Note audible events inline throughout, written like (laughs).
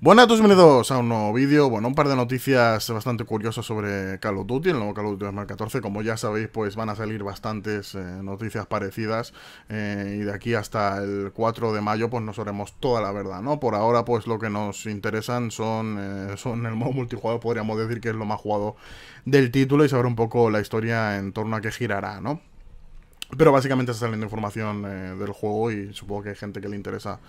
Buenas, todos bienvenidos a un nuevo vídeo. Bueno, un par de noticias bastante curiosas sobre Call of Duty, el nuevo Call of Duty 2014. Como ya sabéis, pues van a salir bastantes eh, noticias parecidas eh, y de aquí hasta el 4 de mayo pues nos sabremos toda la verdad, ¿no? Por ahora pues lo que nos interesan son, eh, son el modo multijugador, podríamos decir que es lo más jugado del título y saber un poco la historia en torno a qué girará, ¿no? Pero básicamente está saliendo información eh, del juego y supongo que hay gente que le interesa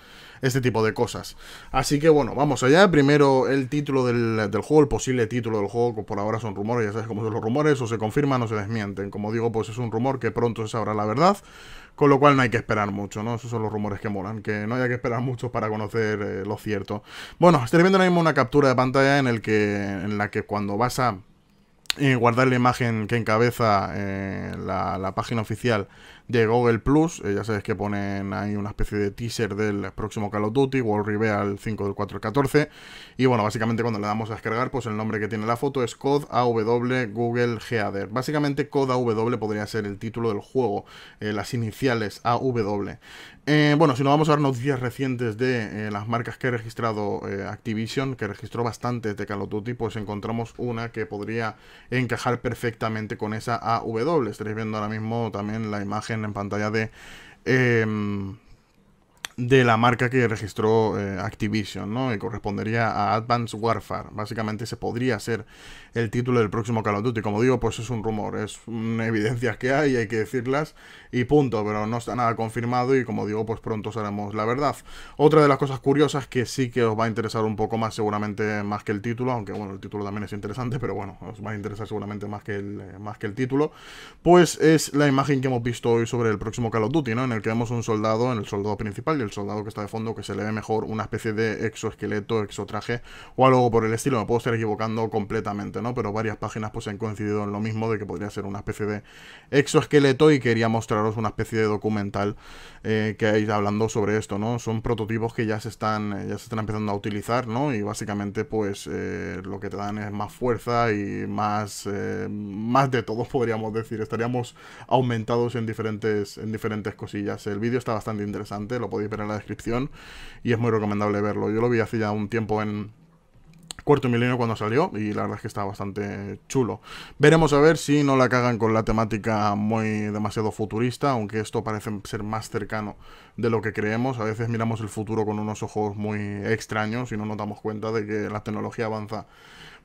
este tipo de cosas. Así que bueno, vamos allá. Primero el título del, juego, el posible título del juego, por ahora son rumores, ya sabes cómo son los rumores, o se confirman o se desmienten. Como digo, pues es un rumor que pronto se sabrá la verdad, con lo cual no hay que esperar mucho, ¿no? Esos son los rumores que molan, que no haya que esperar mucho para conocer eh, lo cierto. Bueno, estoy viendo ahora mismo una captura de pantalla en, el que, en la que cuando vas a guardar la imagen que encabeza eh, la, página oficial de Google Plus. Eh, ya sabéis que ponen ahí una especie de teaser del próximo Call of Duty, World Reveal 5 del 4 14. Y bueno, básicamente cuando le damos a descargar, pues el nombre que tiene la foto es Code AW Google Header. Básicamente Code AW podría ser el título del juego, eh, las iniciales AW. bueno, si nos vamos a ver noticias recientes de las marcas que ha registrado Activision, que registró bastante de Call of Duty, pues encontramos una que podría encajar perfectamente con esa AW. Estaréis viendo ahora mismo también la imagen en pantalla de... Em, de la marca que registró eh, Activision, ¿no? Y correspondería a Advanced Warfare. Básicamente se podría ser el título del próximo Call of Duty. Como digo, pues es un rumor, es una evidencia que hay, hay que decirlas y punto, pero no está nada confirmado y como digo, pues pronto sabremos la verdad. Otra de las cosas curiosas que sí que os va a interesar un poco más seguramente más que el título, aunque bueno, el título también es interesante, pero bueno, os va a interesar seguramente más que el, eh, más que el título, pues es la imagen que hemos visto hoy sobre el próximo Call of Duty, ¿no? En el que vemos un soldado, en el soldado principal soldado que está de fondo, que se le ve mejor una especie de exoesqueleto, exotraje o algo por el estilo. Me puedo estar equivocando completamente, ¿no? Pero varias páginas pues han coincidido en lo mismo de que podría ser una especie de exoesqueleto y quería mostraros una especie de documental eh, que hay hablando sobre esto, ¿no? Son prototipos que ya se están, eh, ya se están empezando a utilizar, ¿no? Y básicamente pues eh, lo que te dan es más fuerza y más, más de todo, (laughs) podríamos decir. Estaríamos aumentados en diferentes, en diferentes cosillas. El vídeo está bastante interesante, lo podéis ver en la descripción y es muy recomendable verlo. Yo lo vi hace ya un tiempo en, cuarto milenio cuando salió y la verdad es que está bastante chulo. Veremos a ver si no la cagan con la temática muy demasiado futurista, aunque esto parece ser más cercano de lo que creemos. A veces miramos el futuro con unos ojos muy extraños y no nos damos cuenta de que la tecnología avanza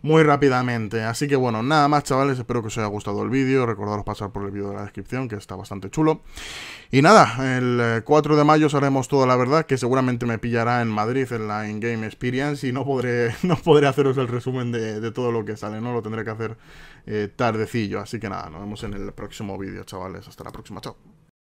muy rápidamente. Así que bueno, nada más chavales, espero que os haya gustado el vídeo, recordaros pasar por el vídeo de la descripción que está bastante chulo. Y nada, el 4 eh, de mayo os toda la verdad, que seguramente me pillará en Madrid en la In-Game Experience y no podré, (laughs) no podré haceros el resumen de, todo lo que sale, ¿no? Lo tendré que hacer eh, tardecillo. Así que nada, nos vemos en el próximo vídeo, chavales. Hasta la próxima, chao.